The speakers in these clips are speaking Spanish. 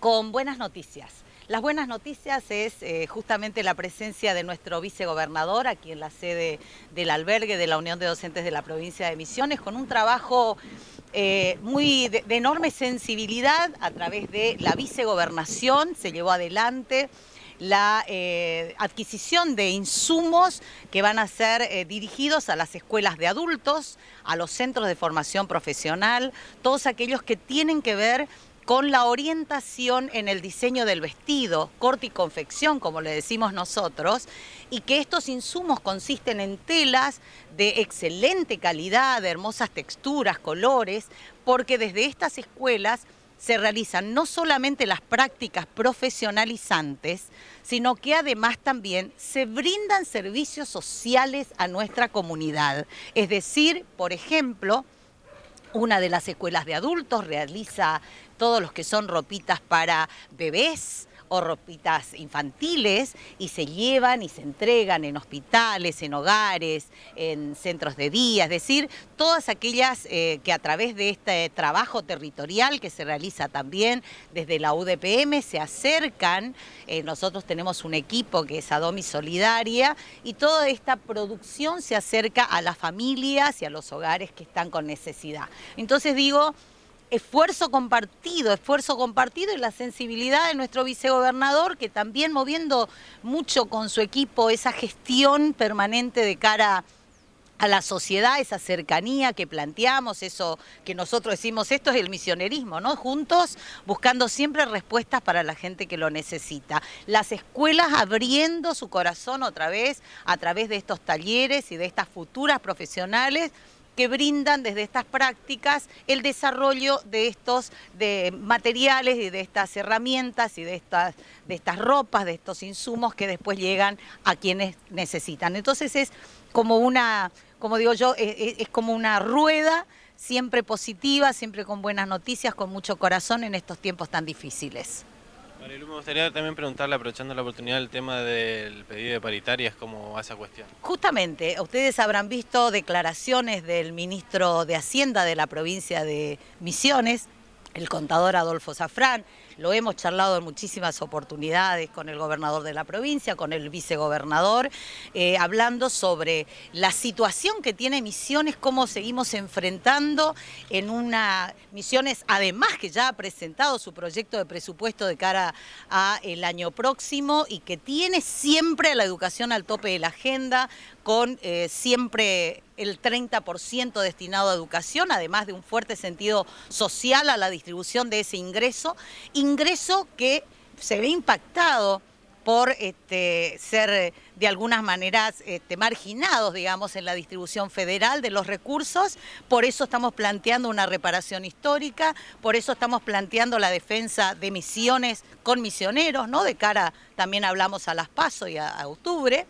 con buenas noticias. Las buenas noticias es eh, justamente la presencia de nuestro vicegobernador aquí en la sede del albergue de la Unión de Docentes de la provincia de Misiones, con un trabajo eh, muy de, enorme sensibilidad a través de la vicegobernación, se llevó adelante la eh, adquisición de insumos que van a ser dirigidos a las escuelas de adultos, a los centros de formación profesional, todos aquellos que tienen que ver con la orientación en el diseño del vestido, corte y confección, como le decimos nosotros, y que estos insumos consisten en telas de excelente calidad, de hermosas texturas, colores, porque desde estas escuelas se realizan no solamente las prácticas profesionalizantes, sino que además también se brindan servicios sociales a nuestra comunidad. Es decir, por ejemplo, una de las escuelas de adultos realiza todos los que son ropitas para bebés, o ropitas infantiles y se llevan y se entregan en hospitales, en hogares, en centros de día, es decir, todas aquellas eh, que a través de este trabajo territorial que se realiza también desde la UDPM se acercan, eh, nosotros tenemos un equipo que es Adomi Solidaria y toda esta producción se acerca a las familias y a los hogares que están con necesidad. Entonces digo, esfuerzo compartido, esfuerzo compartido y la sensibilidad de nuestro vicegobernador, que también moviendo mucho con su equipo esa gestión permanente de cara a la sociedad, esa cercanía que planteamos, eso que nosotros decimos, esto es el misionerismo, ¿no? Juntos buscando siempre respuestas para la gente que lo necesita. Las escuelas abriendo su corazón otra vez a través de estos talleres y de estas futuras profesionales que brindan desde estas prácticas el desarrollo de estos materiales y de estas herramientas y de estas, de estas ropas, de estos insumos que después llegan a quienes necesitan. Entonces es como una, como digo yo, e, e, es como una rueda siempre positiva, siempre con buenas noticias, con mucho corazón en estos tiempos tan difíciles. Marilu, me gustaría también preguntarle, aprovechando la oportunidad, el tema del pedido de paritarias, ¿cómo va esa cuestión? Justamente, ustedes habrán visto declaraciones del ministro de Hacienda de la provincia de Misiones, el contador Adolfo Zafrán, lo hemos charlado en muchísimas oportunidades con el gobernador de la provincia, con el vicegobernador, eh, hablando sobre la situación que tiene Misiones, cómo seguimos enfrentando en una... Misiones, además que ya ha presentado su proyecto de presupuesto de cara a el año próximo y que tiene siempre a la educación al tope de la agenda, con eh, siempre el 30% destinado a educación, además de un fuerte sentido social a la distribución de ese ingreso ingreso que se ve impactado por este, ser de algunas maneras este, marginados, digamos, en la distribución federal de los recursos. Por eso estamos planteando una reparación histórica, por eso estamos planteando la defensa de misiones con misioneros, ¿no? De cara, también hablamos a las PASO y a octubre.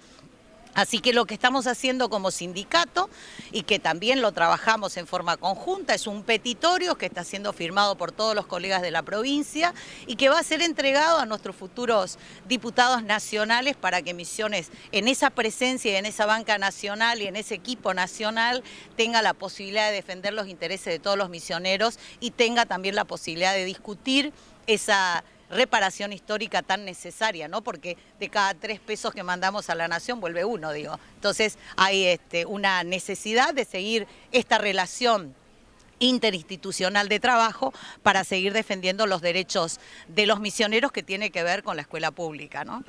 Así que lo que estamos haciendo como sindicato y que también lo trabajamos en forma conjunta es un petitorio que está siendo firmado por todos los colegas de la provincia y que va a ser entregado a nuestros futuros diputados nacionales para que Misiones en esa presencia y en esa banca nacional y en ese equipo nacional tenga la posibilidad de defender los intereses de todos los misioneros y tenga también la posibilidad de discutir esa reparación histórica tan necesaria, ¿no? Porque de cada tres pesos que mandamos a la nación vuelve uno, digo. Entonces hay este, una necesidad de seguir esta relación interinstitucional de trabajo para seguir defendiendo los derechos de los misioneros que tiene que ver con la escuela pública, ¿no?